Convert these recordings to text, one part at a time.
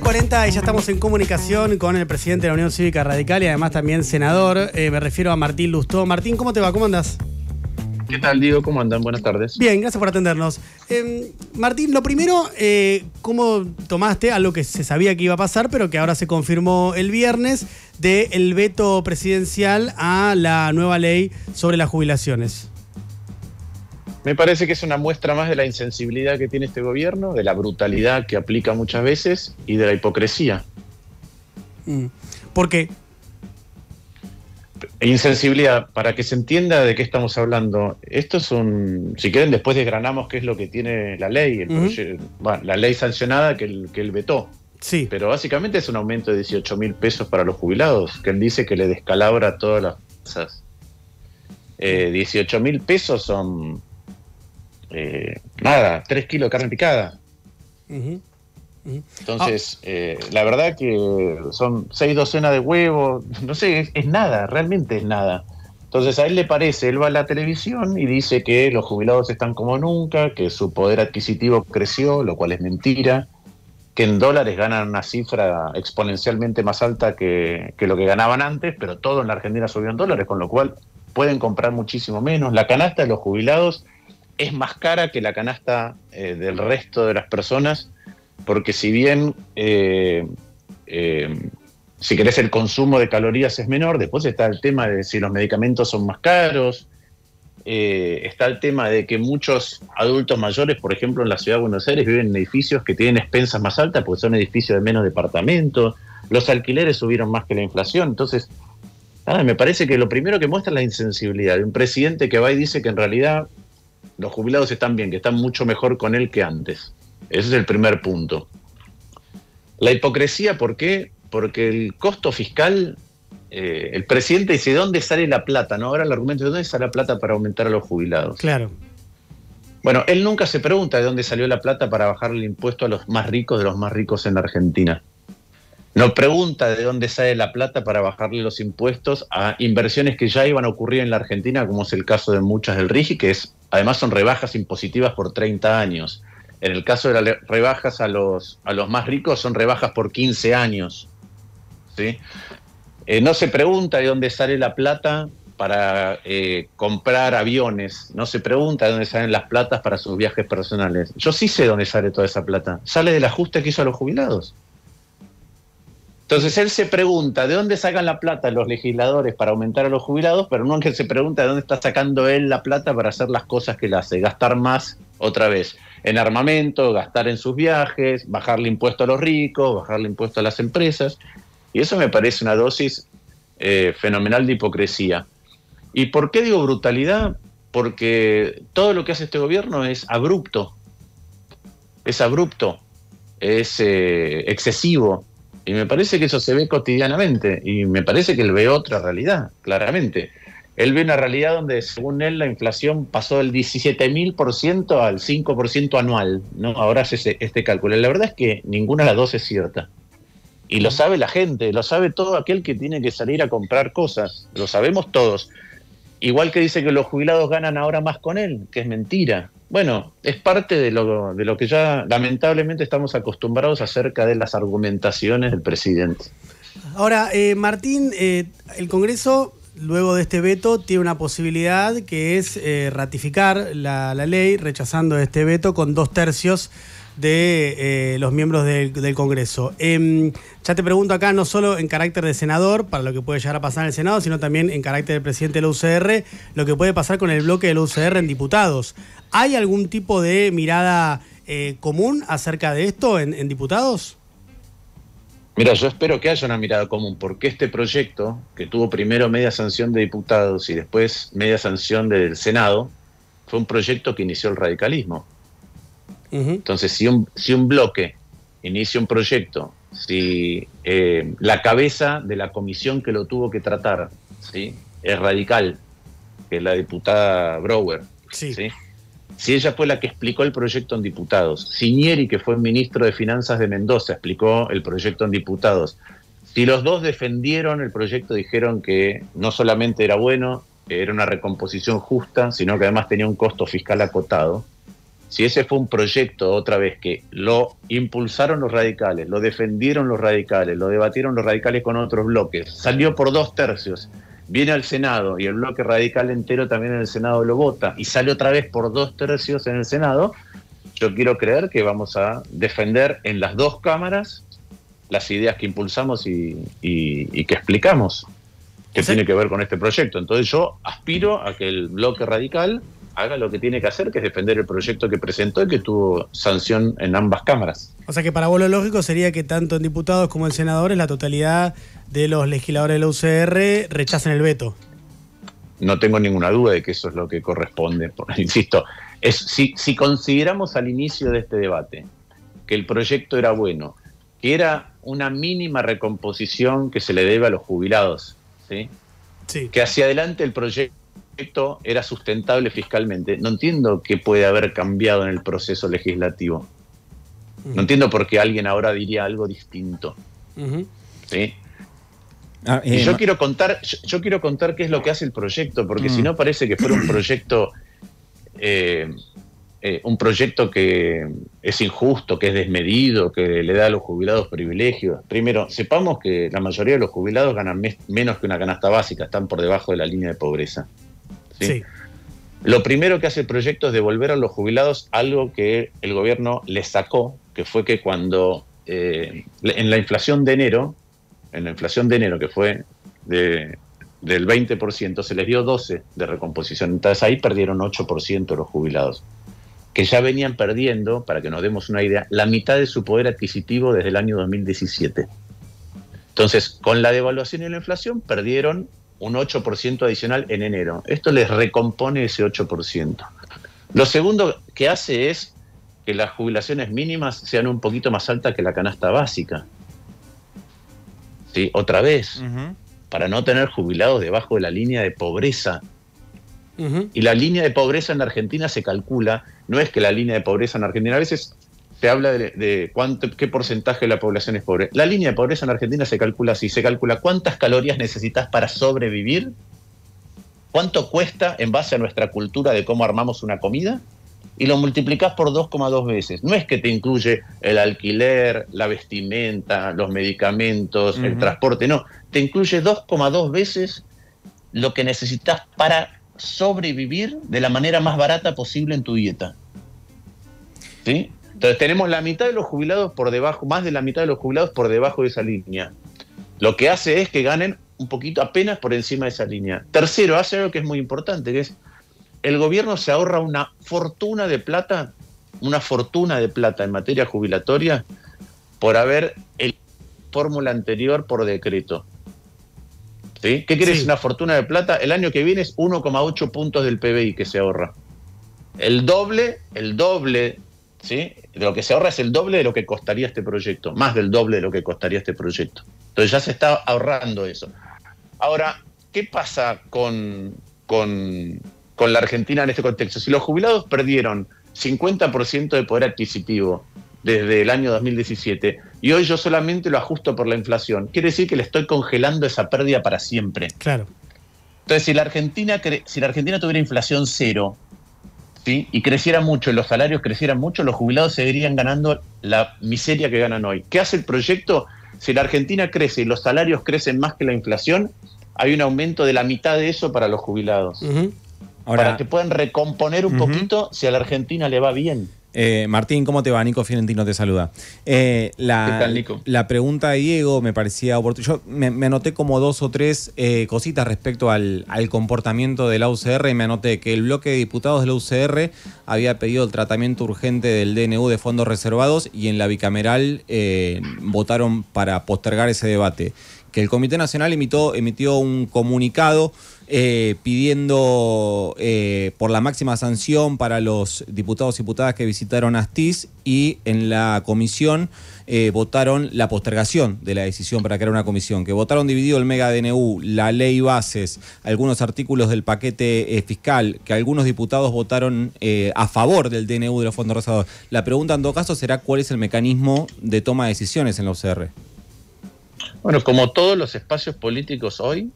3.40 y ya estamos en comunicación con el presidente de la Unión Cívica Radical y además también senador. Eh, me refiero a Martín Lustó. Martín, ¿cómo te va? ¿Cómo andas ¿Qué tal, Diego? ¿Cómo andan? Buenas tardes. Bien, gracias por atendernos. Em, Martín, lo primero, eh, ¿cómo tomaste algo que se sabía que iba a pasar, pero que ahora se confirmó el viernes, del veto presidencial a la nueva ley sobre las jubilaciones? Me parece que es una muestra más de la insensibilidad que tiene este gobierno, de la brutalidad que aplica muchas veces y de la hipocresía. Mm. ¿Por qué? E insensibilidad, para que se entienda de qué estamos hablando, esto es un, si quieren después desgranamos qué es lo que tiene la ley, bueno, la ley sancionada que él, que vetó. Sí. Pero básicamente es un aumento de 18 mil pesos para los jubilados, que él dice que le descalabra todas las 18 eh, mil pesos son eh, nada, tres kilos de carne picada. Entonces, eh, la verdad que son seis docenas de huevos, no sé, es, nada, realmente es nada. Entonces a él le parece, él va a la televisión y dice que los jubilados están como nunca, que su poder adquisitivo creció, lo cual es mentira, que en dólares ganan una cifra exponencialmente más alta que, que lo que ganaban antes, pero todo en la Argentina subió en dólares, con lo cual pueden comprar muchísimo menos. La canasta de los jubilados es más cara que la canasta eh, del resto de las personas, porque si bien, eh, eh, si querés, el consumo de calorías es menor, después está el tema de si los medicamentos son más caros, está el tema de que muchos adultos mayores, por ejemplo, en la ciudad de Buenos Aires, viven en edificios que tienen expensas más altas, porque son edificios de menos departamentos, los alquileres subieron más que la inflación, entonces... me parece que lo primero que muestra es la insensibilidad de un presidente que va y dice que en realidad los jubilados están bien, que están mucho mejor con él que antes. Ese es el primer punto. La hipocresía, ¿por qué? Porque el costo fiscal, eh, el presidente dice, ¿de dónde sale la plata? No, ahora el argumento de dónde sale la plata para aumentar a los jubilados. Claro. Bueno, él nunca se pregunta de dónde salió la plata para bajar el impuesto a los más ricos de los más ricos en Argentina. No pregunta de dónde sale la plata para bajarle los impuestos a inversiones que ya iban a ocurrir en la Argentina, como es el caso de muchas del RIGI, que es, además son rebajas impositivas por 30 años. En el caso de las rebajas a los, a los más ricos son rebajas por 15 años. ¿sí? Eh, no se pregunta de dónde sale la plata para eh, comprar aviones, no se pregunta de dónde salen las platas para sus viajes personales. Yo sí sé dónde sale toda esa plata. Sale del ajuste que hizo a los jubilados. Entonces él se pregunta de dónde sacan la plata los legisladores para aumentar a los jubilados, pero no se pregunta de dónde está sacando él la plata para hacer las cosas que le hace, gastar más otra vez en armamento, gastar en sus viajes, bajarle impuesto a los ricos, bajarle impuesto a las empresas. Y eso me parece una dosis eh, fenomenal de hipocresía. ¿Y por qué digo brutalidad? Porque todo lo que hace este gobierno es abrupto, es abrupto, es eh, excesivo y me parece que eso se ve cotidianamente y me parece que él ve otra realidad, claramente. Él ve una realidad donde, según él, la inflación pasó del 17.000% al 5% anual. ¿no? Ahora hace este cálculo. La verdad es que ninguna de las dos es cierta. Y lo sabe la gente, lo sabe todo aquel que tiene que salir a comprar cosas. Lo sabemos todos. Igual que dice que los jubilados ganan ahora más con él, que es mentira. Bueno, es parte de lo, de lo que ya lamentablemente estamos acostumbrados acerca de las argumentaciones del presidente. Ahora, eh, Martín, eh, el Congreso, luego de este veto, tiene una posibilidad que es eh, ratificar la, ley, rechazando este veto con dos tercios de los miembros del, Congreso. Em, ya te pregunto acá, no solo en carácter de senador, para lo que puede llegar a pasar en el Senado, sino también en carácter de presidente de la UCR, lo que puede pasar con el bloque de la UCR en diputados. ¿Hay algún tipo de mirada eh, común acerca de esto en, diputados? Mira, yo espero que haya una mirada común, porque este proyecto, que tuvo primero media sanción de diputados y después media sanción del Senado, fue un proyecto que inició el radicalismo. Entonces, si un, si un bloque inicia un proyecto, si eh, la cabeza de la comisión que lo tuvo que tratar ¿sí? es radical, que es la diputada Brower, ¿sí? si ella fue la que explicó el proyecto en diputados, si que fue ministro de Finanzas de Mendoza, explicó el proyecto en diputados, si los dos defendieron el proyecto, dijeron que no solamente era bueno, era una recomposición justa, sino que además tenía un costo fiscal acotado, si ese fue un proyecto otra vez que lo impulsaron los radicales, lo defendieron los radicales, lo debatieron los radicales con otros bloques, salió por dos tercios viene al Senado y el bloque radical entero también en el Senado lo vota y sale otra vez por dos tercios en el Senado, yo quiero creer que vamos a defender en las dos cámaras las ideas que impulsamos y, que explicamos que tiene que ver con este proyecto. Entonces yo aspiro a que el bloque radical haga lo que tiene que hacer, que es defender el proyecto que presentó y que tuvo sanción en ambas cámaras. O sea que para vos lo lógico sería que tanto en diputados como en senadores la totalidad de los legisladores de la UCR rechacen el veto. No tengo ninguna duda de que eso es lo que corresponde. Insisto, es, si, si consideramos al inicio de este debate que el proyecto era bueno, que era una mínima recomposición que se le debe a los jubilados, ¿sí? Sí. que hacia adelante el proyecto era sustentable fiscalmente. No entiendo qué puede haber cambiado en el proceso legislativo. No entiendo por qué alguien ahora diría algo distinto. ¿Sí? Ah, y yo eh, quiero contar, yo, quiero contar qué es lo que hace el proyecto, porque si mm. no parece que fuera un proyecto, eh, eh, un proyecto que es injusto, que es desmedido, que le da a los jubilados privilegios. Primero, sepamos que la mayoría de los jubilados ganan menos que una canasta básica, están por debajo de la línea de pobreza. ¿sí? Lo primero que hace el proyecto es devolver a los jubilados algo que el gobierno les sacó, que fue que cuando eh, en la inflación de enero, en la inflación de enero que fue del 20%, se les dio 12 de recomposición. Entonces ahí perdieron 8% los jubilados, que ya venían perdiendo, para que nos demos una idea, la mitad de su poder adquisitivo desde el año 2017. Entonces, con la devaluación y la inflación perdieron un 8% adicional en enero. Esto les recompone ese 8%. Lo segundo que hace es que las jubilaciones mínimas sean un poquito más altas que la canasta básica. ¿Sí? Otra vez, para no tener jubilados debajo de la línea de pobreza. Y la línea de pobreza en Argentina se calcula, no es que la línea de pobreza en Argentina, a veces te habla de, cuánto, qué porcentaje de la población es pobre. La línea de pobreza en Argentina se calcula así, se calcula cuántas calorías necesitas para sobrevivir, cuánto cuesta en base a nuestra cultura de cómo armamos una comida, y lo multiplicas por 2,2 veces. No es que te incluye el alquiler, la vestimenta, los medicamentos, el transporte, no, te incluye 2,2 veces lo que necesitas para sobrevivir de la manera más barata posible en tu dieta. ¿Sí? Entonces tenemos la mitad de los jubilados por debajo, más de la mitad de los jubilados por debajo de esa línea. Lo que hace es que ganen un poquito apenas por encima de esa línea. Tercero, hace algo que es muy importante, que es el gobierno se ahorra una fortuna de plata, una fortuna de plata en materia jubilatoria por haber el fórmula anterior por decreto. ¿Sí? ¿Qué quieres una fortuna de plata? El año que viene es 1,8 puntos del PBI que se ahorra. El doble, el doble de lo que se ahorra es el doble de lo que costaría este proyecto, más del doble de lo que costaría este proyecto. Entonces ya se está ahorrando eso. Ahora, ¿qué pasa con, con, la Argentina en este contexto? Si los jubilados perdieron 50% de poder adquisitivo desde el año 2017 y hoy yo solamente lo ajusto por la inflación, quiere decir que le estoy congelando esa pérdida para siempre. Claro. Entonces, si la Argentina, si la Argentina tuviera inflación cero, ¿sí? y creciera mucho, los salarios crecieran mucho, los jubilados seguirían ganando la miseria que ganan hoy. ¿Qué hace el proyecto? Si la Argentina crece y los salarios crecen más que la inflación, hay un aumento de la mitad de eso para los jubilados. para que puedan recomponer un poquito si a la Argentina le va bien. Eh, Martín, ¿cómo te va? Nico Fiorentino te saluda. Eh, la, ¿Qué tal, Nico? La pregunta de Diego me parecía oportuna. Yo me, anoté como dos o tres eh, cositas respecto al, al, comportamiento de la UCR y me anoté que el bloque de diputados de la UCR había pedido el tratamiento urgente del DNU de fondos reservados y en la bicameral votaron para postergar ese debate que el Comité Nacional emitió, emitió un comunicado eh, pidiendo eh, por la máxima sanción para los diputados y diputadas que visitaron Astiz y en la comisión eh, votaron la postergación de la decisión para crear una comisión, que votaron dividido el mega DNU, la ley bases, algunos artículos del paquete fiscal, que algunos diputados votaron a favor del DNU de los fondos rezados. La pregunta en todo caso será cuál es el mecanismo de toma de decisiones en la OCR. Bueno, como todos los espacios políticos hoy,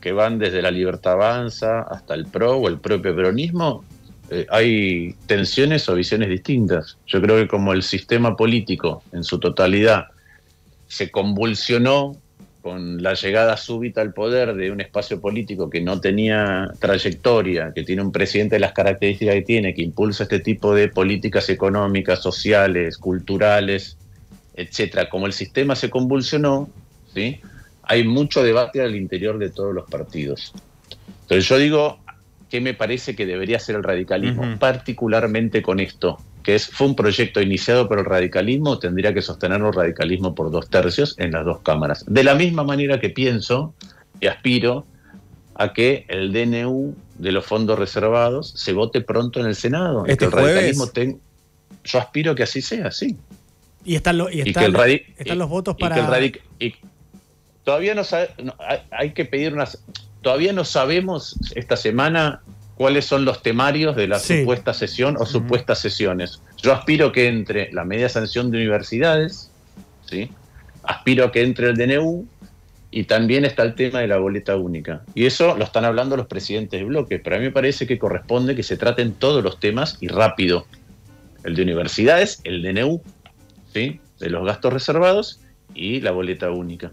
que van desde la libertad avanza hasta el PRO o el propio peronismo, eh, hay tensiones o visiones distintas. Yo creo que como el sistema político en su totalidad se convulsionó con la llegada súbita al poder de un espacio político que no tenía trayectoria, que tiene un presidente de las características que tiene, que impulsa este tipo de políticas económicas, sociales, culturales, etcétera. Como el sistema se convulsionó, ¿sí? Hay mucho debate al interior de todos los partidos. Entonces yo digo, que me parece que debería ser el radicalismo? Particularmente con esto, que es, fue un proyecto iniciado por el radicalismo, tendría que sostener un radicalismo por dos tercios en las dos cámaras. De la misma manera que pienso y aspiro a que el DNU de los fondos reservados se vote pronto en el Senado. Este Yo aspiro que así sea, sí. Y están, y el los votos para... el Todavía no, hay que pedir unas. Todavía no sabemos esta semana cuáles son los temarios de la supuesta sesión o supuestas sesiones. Yo aspiro que entre la media sanción de universidades, ¿sí? aspiro a que entre el DNU y también está el tema de la boleta única. Y eso lo están hablando los presidentes de bloque, pero a mí me parece que corresponde que se traten todos los temas y rápido. El de universidades, el DNU, de los gastos reservados y la boleta única.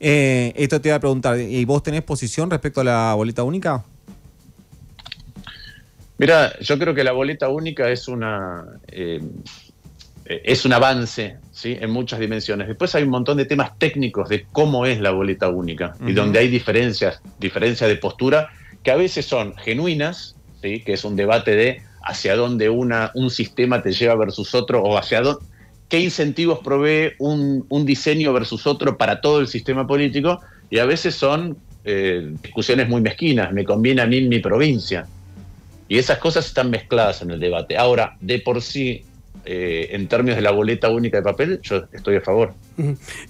Eh, esto te iba a preguntar, ¿y vos tenés posición respecto a la boleta única? Mira, yo creo que la boleta única es una eh, es un avance, ¿sí? En muchas dimensiones. Después hay un montón de temas técnicos de cómo es la boleta única y donde hay diferencias, diferencias de postura que a veces son genuinas, ¿sí? Que es un debate de hacia dónde una un sistema te lleva versus otro o hacia dónde qué incentivos provee un, diseño versus otro para todo el sistema político, y a veces son eh, discusiones muy mezquinas, me conviene a mí mi provincia. Y esas cosas están mezcladas en el debate. Ahora, de por sí, eh, en términos de la boleta única de papel, yo estoy a favor.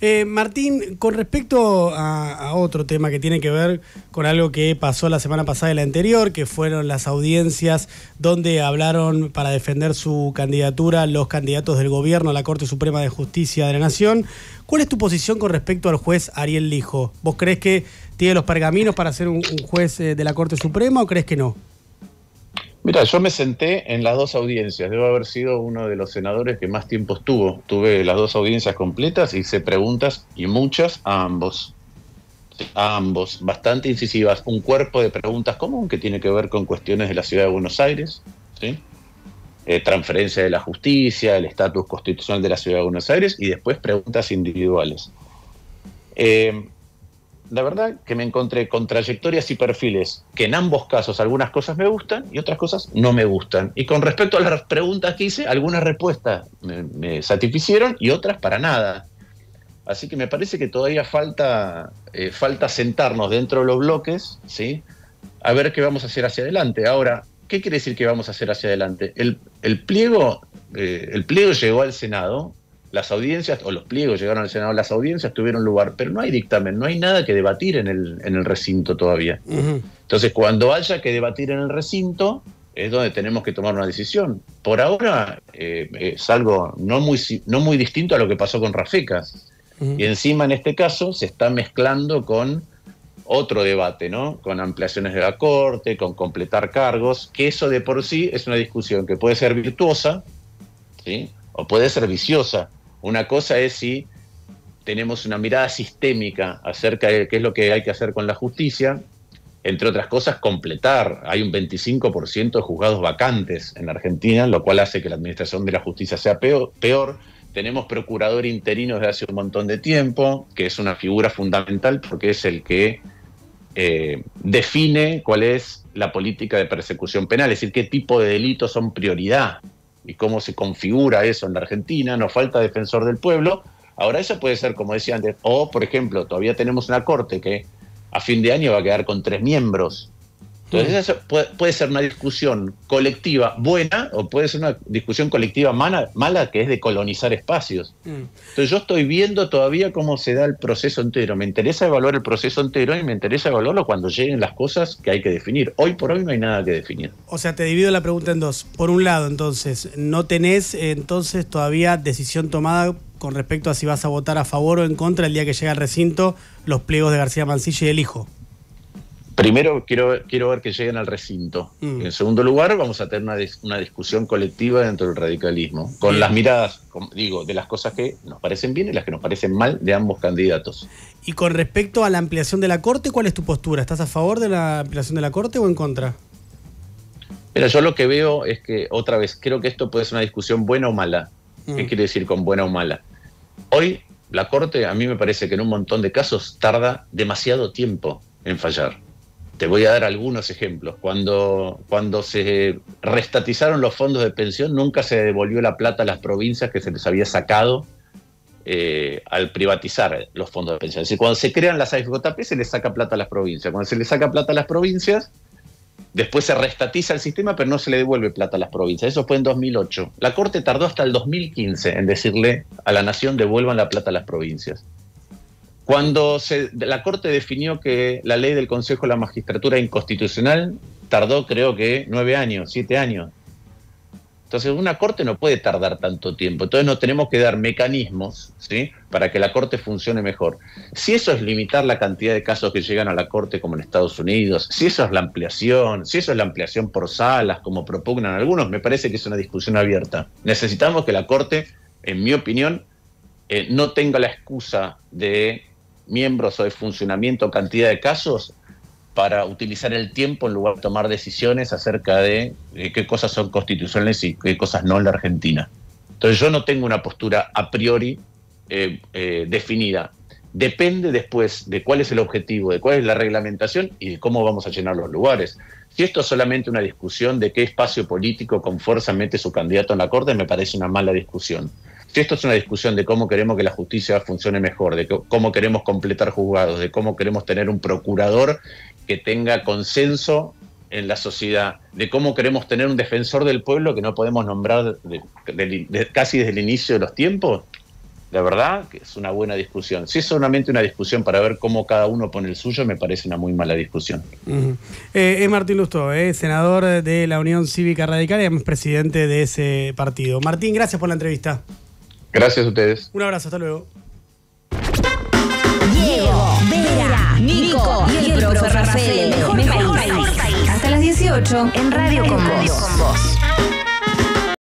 Eh, Martín, con respecto a, otro tema que tiene que ver con algo que pasó la semana pasada y la anterior, que fueron las audiencias donde hablaron para defender su candidatura los candidatos del gobierno a la Corte Suprema de Justicia de la Nación. ¿Cuál es tu posición con respecto al juez Ariel Lijo? ¿Vos crees que tiene los pergaminos para ser un, un juez eh, de la Corte Suprema o crees que no? Mira, yo me senté en las dos audiencias. Debo haber sido uno de los senadores que más tiempo estuvo. Tuve las dos audiencias completas, hice preguntas y muchas a ambos. A ambos, bastante incisivas. Un cuerpo de preguntas común que tiene que ver con cuestiones de la ciudad de Buenos Aires, eh, transferencia de la justicia, el estatus constitucional de la ciudad de Buenos Aires y después preguntas individuales. Eh, la verdad que me encontré con trayectorias y perfiles que en ambos casos algunas cosas me gustan y otras cosas no me gustan. Y con respecto a las preguntas que hice, algunas respuestas me, satisficieron y otras para nada. Así que me parece que todavía falta, eh, falta sentarnos dentro de los bloques, ¿sí? A ver qué vamos a hacer hacia adelante. Ahora, ¿qué quiere decir que vamos a hacer hacia adelante? El, pliego, eh, el pliego llegó al Senado las audiencias o los pliegos llegaron al Senado, las audiencias tuvieron lugar, pero no hay dictamen, no hay nada que debatir en el, en el recinto todavía. Entonces, cuando haya que debatir en el recinto, es donde tenemos que tomar una decisión. Por ahora eh, es algo no muy, no muy distinto a lo que pasó con Rafecas. Y encima, en este caso, se está mezclando con otro debate, ¿no? Con ampliaciones de la Corte, con completar cargos, que eso de por sí es una discusión que puede ser virtuosa, O puede ser viciosa, una cosa es si tenemos una mirada sistémica acerca de qué es lo que hay que hacer con la justicia, entre otras cosas, completar. Hay un 25% de juzgados vacantes en Argentina, lo cual hace que la administración de la justicia sea peor. Tenemos procurador interino desde hace un montón de tiempo, que es una figura fundamental porque es el que eh, define cuál es la política de persecución penal, es decir, qué tipo de delitos son prioridad y cómo se configura eso en la Argentina, nos falta defensor del pueblo. Ahora eso puede ser, como decía antes, o por ejemplo, todavía tenemos una corte que a fin de año va a quedar con tres miembros entonces, mm. puede, ser una discusión colectiva buena o puede ser una discusión colectiva mala, que es de colonizar espacios. Mm. Entonces, yo estoy viendo todavía cómo se da el proceso entero. Me interesa evaluar el proceso entero y me interesa evaluarlo cuando lleguen las cosas que hay que definir. Hoy por hoy no hay nada que definir. O sea, te divido la pregunta en dos. Por un lado, entonces, no tenés eh, entonces todavía decisión tomada con respecto a si vas a votar a favor o en contra el día que llega al recinto los pliegos de García Mancilla y el hijo. Primero, quiero, quiero ver que lleguen al recinto. Mm. En segundo lugar, vamos a tener una, discusión colectiva dentro del radicalismo, con las miradas, digo, de las cosas que nos parecen bien y las que nos parecen mal de ambos candidatos. Y con respecto a la ampliación de la Corte, ¿cuál es tu postura? ¿Estás a favor de la ampliación de la Corte o en contra? Mira, yo lo que veo es que, otra vez, creo que esto puede ser una discusión buena o mala. ¿Qué mm. quiere decir con buena o mala? Hoy, la Corte, a mí me parece que en un montón de casos tarda demasiado tiempo en fallar. Te voy a dar algunos ejemplos. Cuando, cuando se restatizaron los fondos de pensión, nunca se devolvió la plata a las provincias que se les había sacado eh, al privatizar los fondos de pensión. Es decir, cuando se crean las AFJP se les saca plata a las provincias. Cuando se les saca plata a las provincias, después se restatiza el sistema, pero no se le devuelve plata a las provincias. Eso fue en 2008. La Corte tardó hasta el 2015 en decirle a la nación devuelvan la plata a las provincias. Cuando la Corte definió que la ley del Consejo de la Magistratura era inconstitucional, tardó creo que nueve años, siete años. Entonces una Corte no puede tardar tanto tiempo. Entonces nos tenemos que dar mecanismos ¿sí? para que la Corte funcione mejor. Si eso es limitar la cantidad de casos que llegan a la Corte como en Estados Unidos, si eso es la ampliación, si eso es la ampliación por salas como propugnan algunos, me parece que es una discusión abierta. Necesitamos que la Corte, en mi opinión, eh, no tenga la excusa de miembros o de funcionamiento cantidad de casos para utilizar el tiempo en lugar de tomar decisiones acerca de, qué cosas son constitucionales y qué cosas no en la Argentina. Entonces yo no tengo una postura a priori eh, eh, definida. Depende después de cuál es el objetivo, de cuál es la reglamentación y de cómo vamos a llenar los lugares. Si esto es solamente una discusión de qué espacio político con fuerza mete su candidato en la Corte, me parece una mala discusión. Si esto es una discusión de cómo queremos que la justicia funcione mejor, de cómo queremos completar juzgados, de cómo queremos tener un procurador que tenga consenso en la sociedad, de cómo queremos tener un defensor del pueblo que no podemos nombrar casi desde el inicio de los tiempos, la verdad que es una buena discusión. Si es solamente una discusión para ver cómo cada uno pone el suyo, me parece una muy mala discusión. Eh, es Martín Lustó, eh, senador de la Unión Cívica Radical y presidente de ese partido. Martín, gracias por la entrevista. Gracias a ustedes. Un abrazo, hasta luego. Diego, Vera, Nico y el, profe, Rafael, mejor, mejor país. Hasta las 18 en Radio, Con vos.